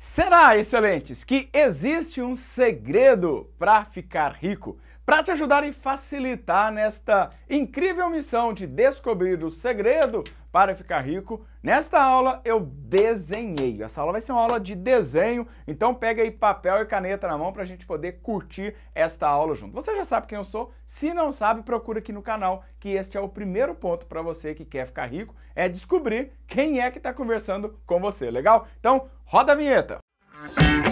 Será, excelentes, que existe um segredo para ficar rico, para te ajudar e facilitar nesta incrível missão de descobrir o segredo para ficar rico, nesta aula eu desenhei. Essa aula vai ser uma aula de desenho, então pega aí papel e caneta na mão para a gente poder curtir esta aula junto. Você já sabe quem eu sou? Se não sabe, procura aqui no canal, que este é o primeiro ponto para você que quer ficar rico, é descobrir quem é que está conversando com você, legal? Então roda a vinheta! Música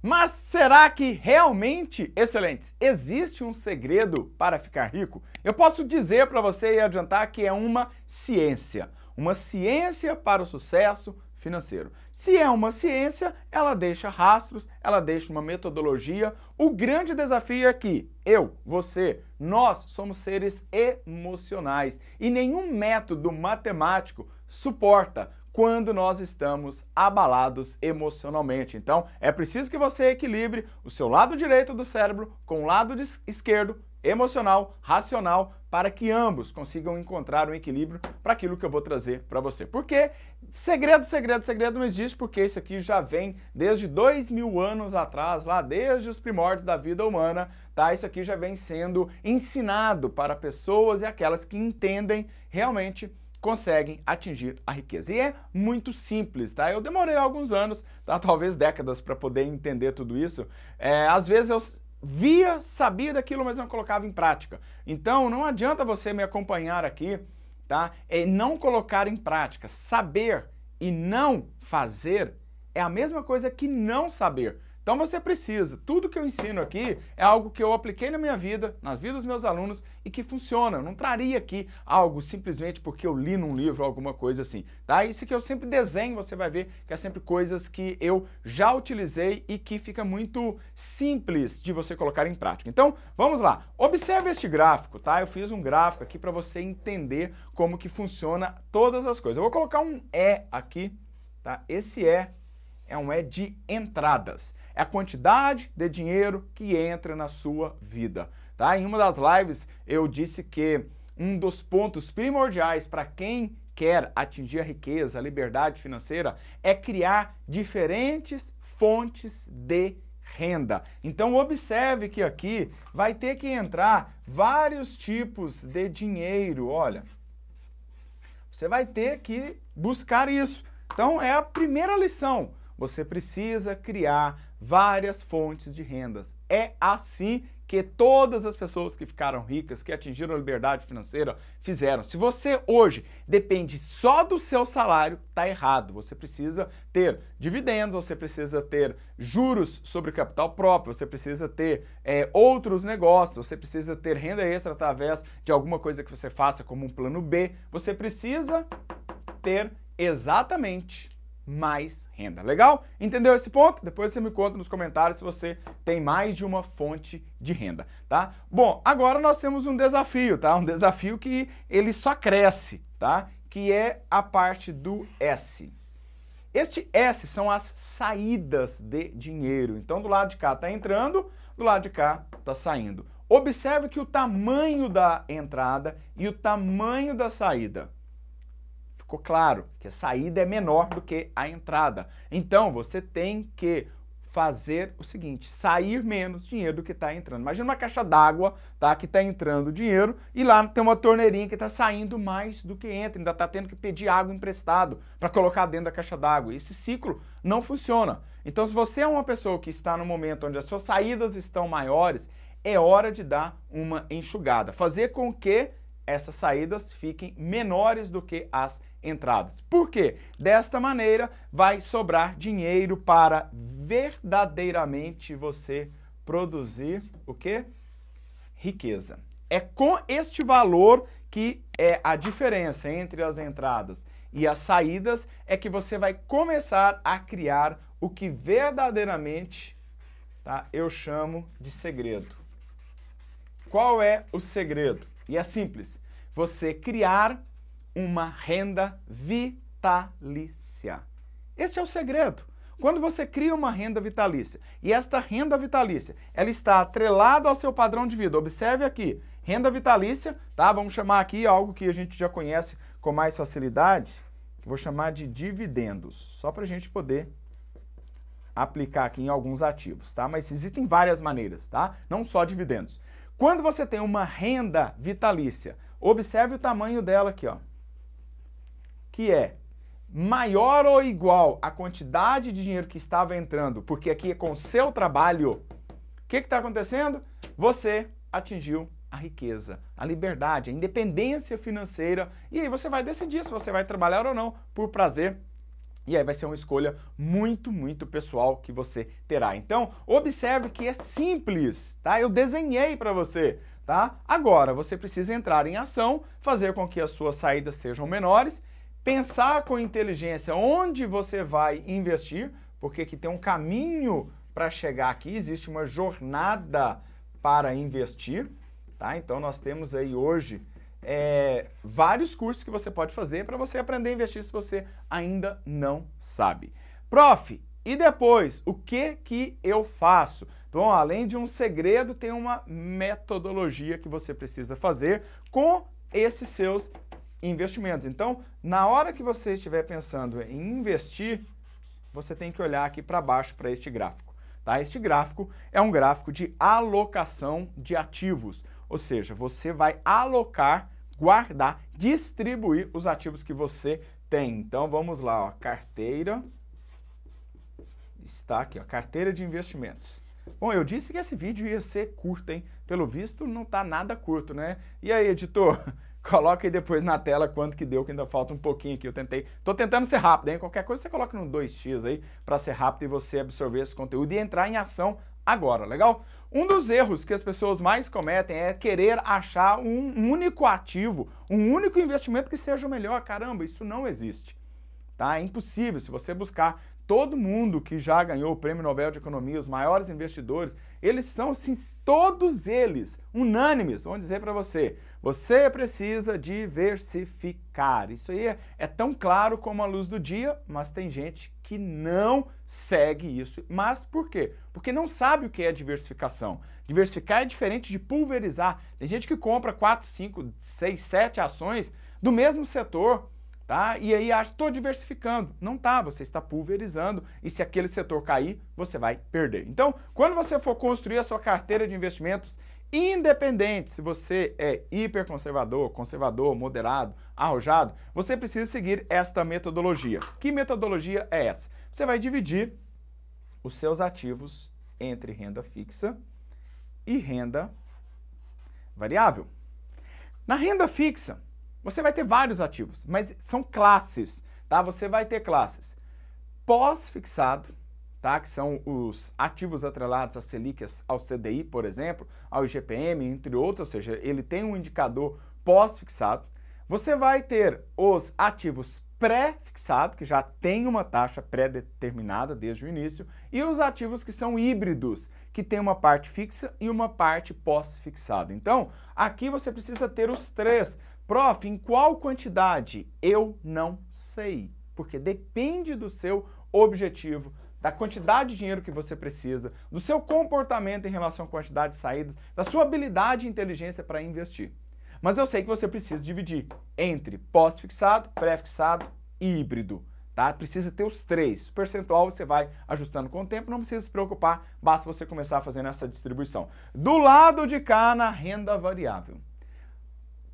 Mas será que realmente, excelentes, existe um segredo para ficar rico? Eu posso dizer para você e adiantar que é uma ciência. Uma ciência para o sucesso financeiro. Se é uma ciência, ela deixa rastros, ela deixa uma metodologia. O grande desafio é que eu, você, nós somos seres emocionais e nenhum método matemático suporta, quando nós estamos abalados emocionalmente. Então, é preciso que você equilibre o seu lado direito do cérebro com o lado esquerdo, emocional, racional, para que ambos consigam encontrar um equilíbrio para aquilo que eu vou trazer para você. Porque segredo, segredo, segredo não existe, porque isso aqui já vem desde dois mil anos atrás, lá desde os primórdios da vida humana, tá? Isso aqui já vem sendo ensinado para pessoas e aquelas que entendem realmente conseguem atingir a riqueza. E é muito simples, tá? Eu demorei alguns anos, tá? talvez décadas, para poder entender tudo isso. É, às vezes eu via, sabia daquilo, mas não colocava em prática. Então não adianta você me acompanhar aqui, tá? E é não colocar em prática. Saber e não fazer é a mesma coisa que não saber. Então você precisa. Tudo que eu ensino aqui é algo que eu apliquei na minha vida, nas vidas dos meus alunos e que funciona. Eu não traria aqui algo simplesmente porque eu li num livro alguma coisa assim, tá? Isso que eu sempre desenho, você vai ver que é sempre coisas que eu já utilizei e que fica muito simples de você colocar em prática. Então, vamos lá. Observe este gráfico, tá? Eu fiz um gráfico aqui para você entender como que funciona todas as coisas. Eu vou colocar um E aqui, tá? Esse E é um é de entradas. É a quantidade de dinheiro que entra na sua vida, tá? Em uma das lives eu disse que um dos pontos primordiais para quem quer atingir a riqueza, a liberdade financeira, é criar diferentes fontes de renda. Então observe que aqui vai ter que entrar vários tipos de dinheiro, olha. Você vai ter que buscar isso. Então é a primeira lição você precisa criar várias fontes de rendas. É assim que todas as pessoas que ficaram ricas, que atingiram a liberdade financeira, fizeram. Se você hoje depende só do seu salário, tá errado. Você precisa ter dividendos, você precisa ter juros sobre capital próprio, você precisa ter é, outros negócios, você precisa ter renda extra através de alguma coisa que você faça como um plano B. Você precisa ter exatamente mais renda. Legal? Entendeu esse ponto? Depois você me conta nos comentários se você tem mais de uma fonte de renda, tá? Bom, agora nós temos um desafio, tá? Um desafio que ele só cresce, tá? Que é a parte do S. Este S são as saídas de dinheiro. Então, do lado de cá está entrando, do lado de cá está saindo. Observe que o tamanho da entrada e o tamanho da saída Ficou claro que a saída é menor do que a entrada. Então você tem que fazer o seguinte, sair menos dinheiro do que está entrando. Imagina uma caixa d'água tá, que está entrando dinheiro e lá tem uma torneirinha que está saindo mais do que entra, ainda está tendo que pedir água emprestado para colocar dentro da caixa d'água. Esse ciclo não funciona. Então se você é uma pessoa que está no momento onde as suas saídas estão maiores, é hora de dar uma enxugada. Fazer com que essas saídas fiquem menores do que as entradas. Por quê? Desta maneira vai sobrar dinheiro para verdadeiramente você produzir o que? Riqueza. É com este valor que é a diferença entre as entradas e as saídas é que você vai começar a criar o que verdadeiramente tá, eu chamo de segredo. Qual é o segredo? E é simples. Você criar uma renda vitalícia. Esse é o segredo. Quando você cria uma renda vitalícia, e esta renda vitalícia, ela está atrelada ao seu padrão de vida. Observe aqui, renda vitalícia, tá? Vamos chamar aqui algo que a gente já conhece com mais facilidade, que vou chamar de dividendos, só para a gente poder aplicar aqui em alguns ativos, tá? Mas existem várias maneiras, tá? Não só dividendos. Quando você tem uma renda vitalícia, observe o tamanho dela aqui, ó que é maior ou igual a quantidade de dinheiro que estava entrando, porque aqui é com o seu trabalho, o que está acontecendo? Você atingiu a riqueza, a liberdade, a independência financeira. E aí você vai decidir se você vai trabalhar ou não por prazer. E aí vai ser uma escolha muito, muito pessoal que você terá. Então, observe que é simples, tá? Eu desenhei para você, tá? Agora, você precisa entrar em ação, fazer com que as suas saídas sejam menores Pensar com inteligência onde você vai investir, porque que tem um caminho para chegar aqui, existe uma jornada para investir, tá? Então nós temos aí hoje é, vários cursos que você pode fazer para você aprender a investir se você ainda não sabe. Prof, e depois, o que que eu faço? Então, além de um segredo, tem uma metodologia que você precisa fazer com esses seus investimentos. Então, na hora que você estiver pensando em investir, você tem que olhar aqui para baixo para este gráfico. Tá? Este gráfico é um gráfico de alocação de ativos, ou seja, você vai alocar, guardar, distribuir os ativos que você tem. Então vamos lá, ó, carteira está aqui, ó, carteira de investimentos. Bom, eu disse que esse vídeo ia ser curto, hein? Pelo visto, não está nada curto, né? E aí, editor? Coloca aí depois na tela quanto que deu, que ainda falta um pouquinho aqui. Eu tentei, tô tentando ser rápido, hein? Qualquer coisa você coloca no 2x aí para ser rápido e você absorver esse conteúdo e entrar em ação agora, legal? Um dos erros que as pessoas mais cometem é querer achar um único ativo, um único investimento que seja o melhor. Caramba, isso não existe. Tá? É impossível. Se você buscar todo mundo que já ganhou o Prêmio Nobel de Economia, os maiores investidores, eles são sim, todos eles unânimes, vão dizer para você, você precisa diversificar. Isso aí é, é tão claro como a luz do dia, mas tem gente que não segue isso. Mas por quê? Porque não sabe o que é diversificação. Diversificar é diferente de pulverizar. Tem gente que compra 4, 5, 6, 7 ações do mesmo setor Tá? E aí estou diversificando. Não tá, você está pulverizando e se aquele setor cair, você vai perder. Então, quando você for construir a sua carteira de investimentos, independente se você é hiperconservador, conservador, moderado, arrojado, você precisa seguir esta metodologia. Que metodologia é essa? Você vai dividir os seus ativos entre renda fixa e renda variável. Na renda fixa, você vai ter vários ativos, mas são classes, tá? Você vai ter classes pós-fixado, tá? Que são os ativos atrelados às Selic, ao CDI, por exemplo, ao IGPM, entre outros, ou seja, ele tem um indicador pós-fixado. Você vai ter os ativos pré-fixado, que já tem uma taxa pré-determinada desde o início, e os ativos que são híbridos, que tem uma parte fixa e uma parte pós-fixada. Então, aqui você precisa ter os três Prof, em qual quantidade? Eu não sei, porque depende do seu objetivo, da quantidade de dinheiro que você precisa, do seu comportamento em relação à quantidade de saídas, da sua habilidade e inteligência para investir. Mas eu sei que você precisa dividir entre pós-fixado, pré-fixado e híbrido. Tá? Precisa ter os três. O percentual você vai ajustando com o tempo, não precisa se preocupar, basta você começar fazendo essa distribuição. Do lado de cá, na renda variável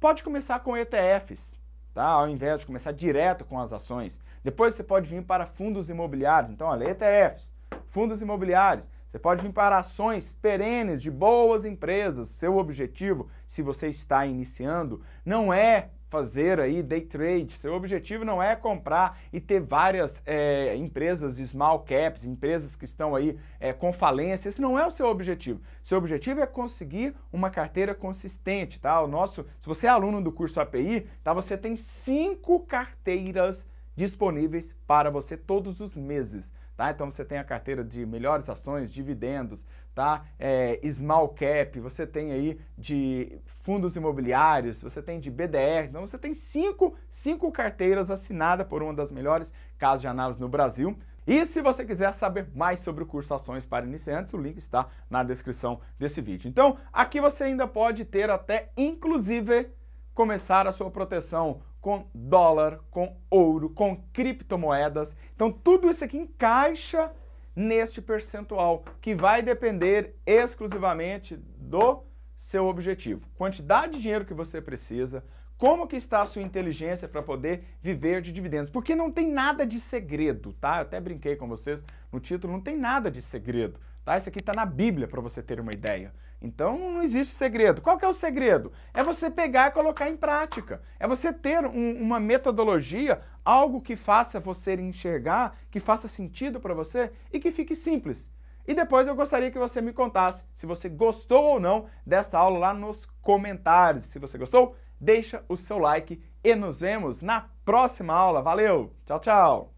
pode começar com ETFs, tá? Ao invés de começar direto com as ações. Depois você pode vir para fundos imobiliários. Então, olha, ETFs, fundos imobiliários. Você pode vir para ações perenes de boas empresas. Seu objetivo, se você está iniciando, não é fazer aí day trade. Seu objetivo não é comprar e ter várias é, empresas de small caps, empresas que estão aí é, com falência. Esse não é o seu objetivo. Seu objetivo é conseguir uma carteira consistente, tá? O nosso, se você é aluno do curso API, tá? Você tem cinco carteiras disponíveis para você todos os meses. Tá? Então você tem a carteira de melhores ações, dividendos, tá? É, small cap, você tem aí de fundos imobiliários, você tem de BDR, então você tem cinco, cinco carteiras assinadas por uma das melhores casas de análise no Brasil. E se você quiser saber mais sobre o curso Ações para Iniciantes, o link está na descrição desse vídeo. Então, aqui você ainda pode ter até, inclusive, começar a sua proteção com dólar, com ouro, com criptomoedas. Então tudo isso aqui encaixa neste percentual, que vai depender exclusivamente do seu objetivo. Quantidade de dinheiro que você precisa, como que está a sua inteligência para poder viver de dividendos? Porque não tem nada de segredo, tá? Eu até brinquei com vocês no título, não tem nada de segredo, tá? Isso aqui está na Bíblia para você ter uma ideia. Então não existe segredo. Qual que é o segredo? É você pegar e colocar em prática. É você ter um, uma metodologia, algo que faça você enxergar, que faça sentido para você e que fique simples. E depois eu gostaria que você me contasse se você gostou ou não desta aula lá nos comentários. Se você gostou, deixa o seu like e nos vemos na próxima aula. Valeu! Tchau, tchau!